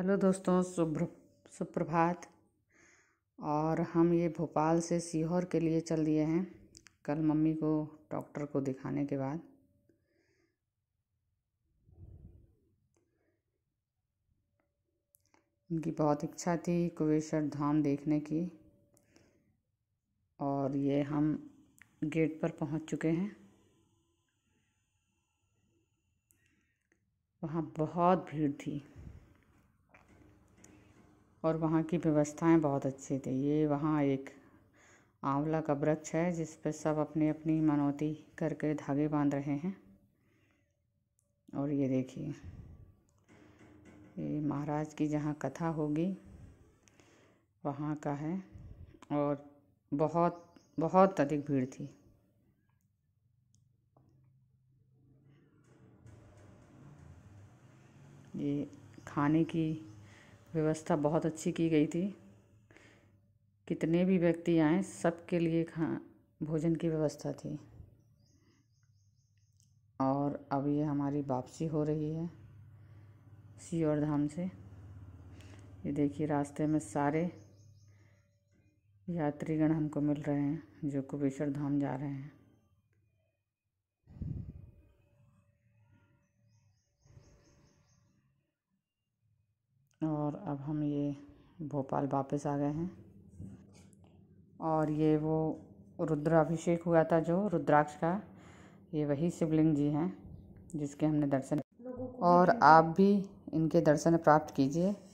hello दोस्तों सुभ्र सुप्रभात और हम ये भोपाल से सीहोर के लिए चल दिए हैं कल मम्मी को डॉक्टर को दिखाने के बाद उनकी बहुत इच्छा थी कुवेश्वर धाम देखने की और ये हम गेट पर पहुंच चुके हैं वहाँ बहुत भीड़ थी और वहाँ की व्यवस्थाएं बहुत अच्छी थी ये वहाँ एक आंवला का वृक्ष है जिस पर सब अपनी अपनी मनौती करके धागे बांध रहे हैं और ये देखिए ये महाराज की जहाँ कथा होगी वहाँ का है और बहुत बहुत अधिक भीड़ थी ये खाने की व्यवस्था बहुत अच्छी की गई थी कितने भी व्यक्ति आए सबके लिए खा भोजन की व्यवस्था थी और अब ये हमारी वापसी हो रही है सीओर धाम से ये देखिए रास्ते में सारे यात्रीगण हमको मिल रहे हैं जो कुबेश्वर धाम जा रहे हैं और अब हम ये भोपाल वापस आ गए हैं और ये वो रुद्राभिषेक हुआ था जो रुद्राक्ष का ये वही शिवलिंग जी हैं जिसके हमने दर्शन और आप भी इनके दर्शन प्राप्त कीजिए